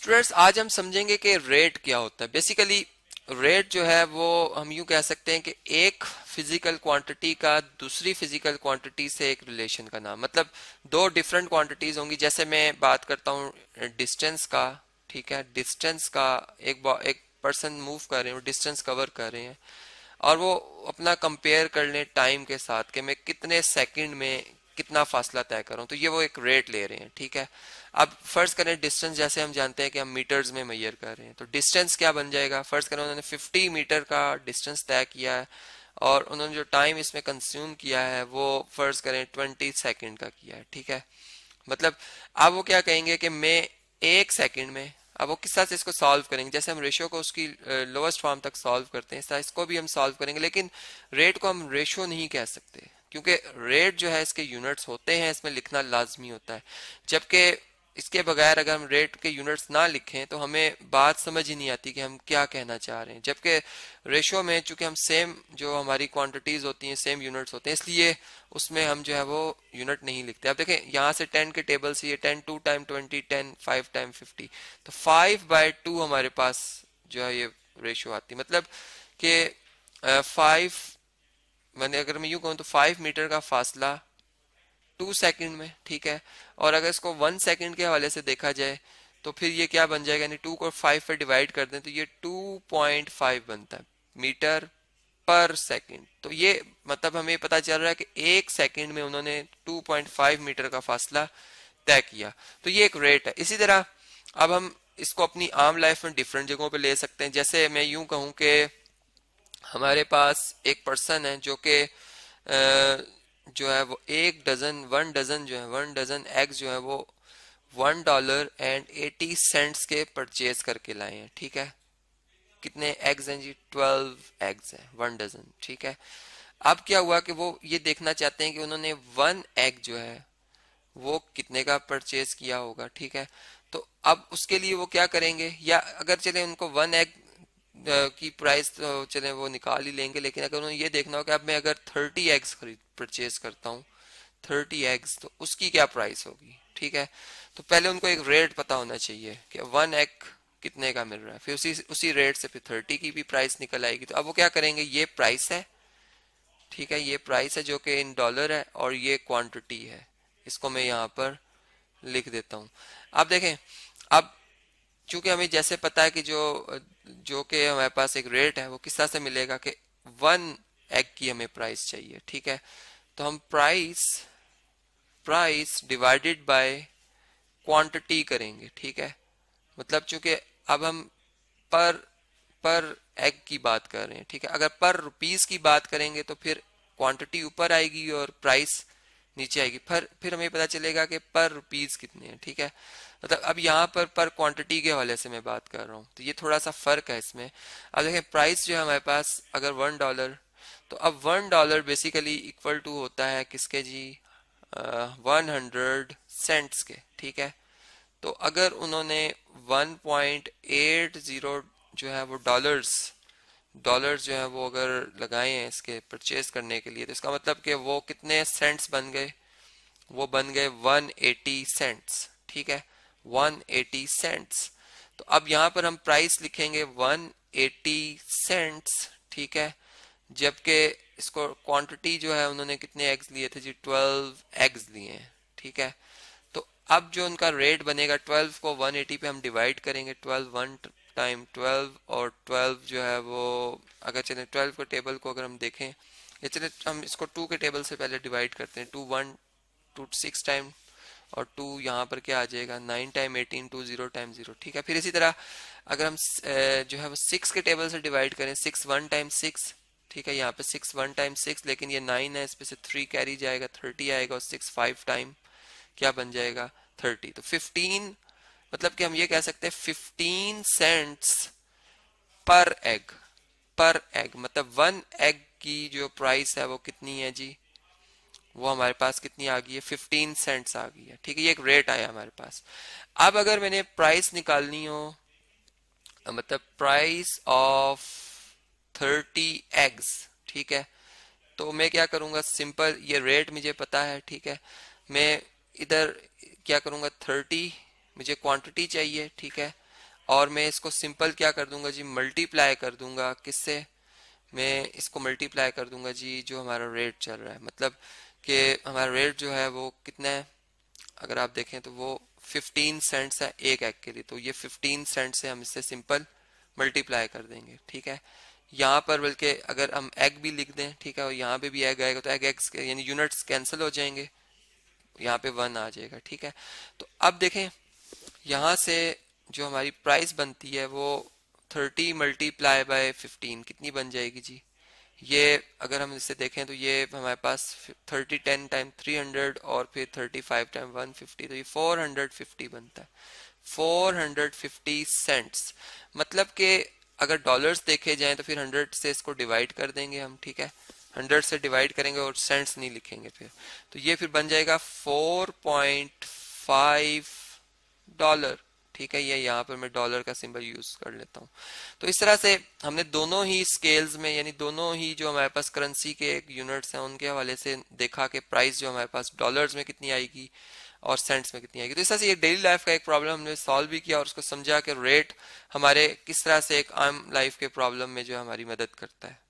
students आज हम समझेंगे कि रेट क्या होता है बेसिकली रेट जो है वो हम यूं कह सकते हैं कि एक फिजिकल क्वांटिटी का दूसरी फिजिकल क्वांटिटी से एक रिलेशन का नाम मतलब दो डिफरेंट क्वांटिटीज होंगी जैसे मैं बात करता हूँ डिस्टेंस का ठीक है डिस्टेंस का एक एक पर्सन मूव कर रहे हैं डिस्टेंस कवर कर रहे हैं और वो अपना कंपेयर कर लें टाइम के साथ कि मैं कितने सेकंड में कितना फासला तय करूं तो ये वो एक रेट ले रहे हैं ठीक है अब फर्ज करें डिस्टेंस जैसे हम जानते हैं कि हम मीटर्स में मैयर कर रहे हैं तो डिस्टेंस क्या बन जाएगा फर्ज करें उन्होंने 50 मीटर का डिस्टेंस तय किया है और उन्होंने जो टाइम इसमें कंज्यूम किया है वो फर्ज करें ट्वेंटी सेकेंड का किया है ठीक है मतलब अब वो क्या कहेंगे कि मैं एक सेकेंड में अब वो किस तरह से इसको सॉल्व करेंगे जैसे हम रेशो को उसकी लोवेस्ट फॉर्म तक सॉल्व करते हैं इसको भी हम सॉल्व करेंगे लेकिन रेट को हम रेशो नहीं कह सकते क्योंकि रेट जो है इसके यूनिट्स होते हैं इसमें लिखना लाजमी होता है जबकि इसके बगैर अगर हम रेट के यूनिट्स ना लिखें तो हमें बात समझ ही नहीं आती कि हम क्या कहना चाह रहे हैं जबकि रेशो में चूंकि हम सेम जो हमारी क्वांटिटीज होती हैं सेम यूनिट्स होते हैं इसलिए उसमें हम जो है वो यूनिट नहीं लिखते अब देखें यहाँ से टेन के टेबल से ये ten two time twenty ten five time fifty तो फाइव बाय टू हमारे पास जो है ये रेशो आती मतलब कि फाइव मैंने अगर मैं यूं कहूँ तो फाइव मीटर का फासला टू सेकंड में ठीक है और अगर इसको वन सेकंड के हवाले से देखा जाए तो फिर ये क्या बन जाएगा यानी टू को फाइव पर डिवाइड कर दें तो ये टू पॉइंट फाइव बनता है मीटर पर सेकंड तो ये मतलब हमें पता चल रहा है कि एक सेकंड में उन्होंने फाइव मीटर का फासला तय किया तो ये एक रेट है इसी तरह अब हम इसको अपनी आम लाइफ में डिफरेंट जगहों पर ले सकते हैं जैसे मैं यूं कहूं कि हमारे पास एक पर्सन है जो कि जो है वो एक डजन वन डजन जो है वन डजन एग्स जो है वो one dollar and eighty cents के परचेज करके लाए हैं ठीक है कितने एग्स हैं जी ट्वेल्व एग्स हैं वन डजन ठीक है अब क्या हुआ कि वो ये देखना चाहते हैं कि उन्होंने वन एग जो है वो कितने का परचेज किया होगा ठीक है तो अब उसके लिए वो क्या करेंगे या अगर चले उनको वन एग की प्राइस तो चले वो निकाल ही लेंगे लेकिन अगर उन्हें ये देखना हो कि अब मैं अगर थर्टी एग्स खरीद परचेज करता हूँ थर्टी एग्स तो उसकी क्या प्राइस होगी ठीक है तो पहले उनको एक रेट पता होना चाहिए कि वन एग कितने का मिल रहा है फिर उसी उसी रेट से फिर थर्टी की भी प्राइस निकल आएगी तो अब वो क्या करेंगे ये प्राइस है ठीक है ये प्राइस है जो कि इन डॉलर है और ये क्वांटिटी है इसको मैं यहाँ पर लिख देता हूँ आप देखें अब चूंकि हमें जैसे पता है कि जो जो कि हमारे पास एक रेट है वो किस तरह से मिलेगा कि वन एग की हमें प्राइस चाहिए ठीक है तो हम price price divided by quantity करेंगे ठीक है मतलब चूंकि अब हम पर पर एग की बात कर रहे हैं ठीक है अगर पर रुपीस की बात करेंगे तो फिर क्वांटिटी ऊपर आएगी और प्राइस नीचे आएगी पर फिर हमें पता चलेगा कि पर रुपीज कितने हैं ठीक है मतलब अब यहाँ पर पर क्वांटिटी के हवाले से मैं बात कर रहा हूँ तो ये थोड़ा सा फर्क है इसमें अब देखें प्राइस जो है हमारे पास अगर वन डॉलर तो अब one dollar basically equal to होता है किसके जी वन हंड्रेड सेंट्स के ठीक है तो अगर उन्होंने 1.80 जो है वो डॉलर्स डॉलर जो है वो अगर लगाए हैं इसके परचेज करने के लिए तो इसका मतलब कि वो कितने सेंट्स बन गए वो बन गए 180 सेंट्स ठीक है 180 सेंट्स तो अब यहाँ पर हम प्राइस लिखेंगे 180 सेंट्स ठीक है जबकि इसको क्वांटिटी जो है उन्होंने कितने एग्स लिए थे जी ट्वेल्व एग्स लिए हैं ठीक है तो अब जो उनका रेट बनेगा ट्वेल्व को वन एटी पे हम डिवाइड करेंगे ट्वेल्व वन टाइम 12 और 12 जो है वो अगर चले 12 तो के टेबल को अगर हम देखें ये चले तो हम इसको 2 के टेबल से पहले डिवाइड करते हैं two one two six time और 2 यहाँ पर क्या आ जाएगा 9 time 18 two zero time zero ठीक है फिर इसी तरह अगर हम जो है वो 6 के टेबल से डिवाइड करें सिक्स वन टाइम सिक्स ठीक है यहाँ पे सिक्स वन टाइम सिक्स लेकिन ये नाइन है इस पर से थ्री कैरी जाएगा थर्टी आएगा और सिक्स फाइव टाइम क्या बन जाएगा थर्टी तो फिफ्टीन मतलब कि हम ये कह सकते हैं fifteen cents per egg per egg मतलब वन एग की जो प्राइस है वो कितनी है जी वो हमारे पास कितनी आ गई है फिफ्टीन सेंट्स आ गई है ठीक है ये एक रेट आया हमारे पास अब अगर मैंने प्राइस निकालनी हो मतलब प्राइस ऑफ थर्टी एग्स ठीक है तो मैं क्या करूंगा सिंपल ये रेट मुझे पता है ठीक है मैं इधर क्या करूंगा थर्टी मुझे क्वांटिटी चाहिए ठीक है और मैं इसको सिंपल क्या कर दूंगा जी मल्टीप्लाई कर दूंगा किससे मैं इसको मल्टीप्लाई कर दूंगा जी जो हमारा रेट चल रहा है मतलब कि हमारा रेट जो है वो कितना है अगर आप देखें तो वो 15 सेंट्स है एक एग के लिए तो ये 15 सेंट से हम इससे सिंपल मल्टीप्लाई कर देंगे ठीक है यहाँ पर बल्कि अगर हम एग भी लिख दें ठीक है और यहाँ पे भी एग आएगा तो एग एग्स यानी यूनिट्स कैंसिल हो जाएंगे यहाँ पे वन आ जाएगा ठीक है तो अब देखें यहाँ से जो हमारी प्राइस बनती है वो थर्टी मल्टीप्लाई बाय फिफ्टीन कितनी बन जाएगी जी ये अगर हम इसे देखें तो ये हमारे पास thirty ten time three hundred और फिर thirty five time one fifty तो ये फोर हंड्रेड फिफ्टी बनता है फोर हंड्रेड फिफ्टी सेंट्स मतलब के अगर डॉलर्स देखे जाएं तो फिर हंड्रेड से इसको डिवाइड कर देंगे हम ठीक है हंड्रेड से डिवाइड करेंगे और सेंट्स नहीं लिखेंगे फिर तो ये फिर बन जाएगा फोर पॉइंट फाइव डॉलर ठीक है ये यहाँ पर मैं डॉलर का सिंबल यूज कर लेता हूँ तो इस तरह से हमने दोनों ही स्केल्स में यानी दोनों ही जो हमारे पास करेंसी के यूनिट्स हैं उनके हवाले से देखा कि प्राइस जो हमारे पास डॉलर्स में कितनी आएगी और सेंट्स में कितनी आएगी तो इस तरह से ये डेली लाइफ का एक प्रॉब्लम हमने सॉल्व भी किया और उसको समझा कि रेट हमारे किस तरह से एक आम लाइफ के प्रॉब्लम में जो हमारी मदद करता है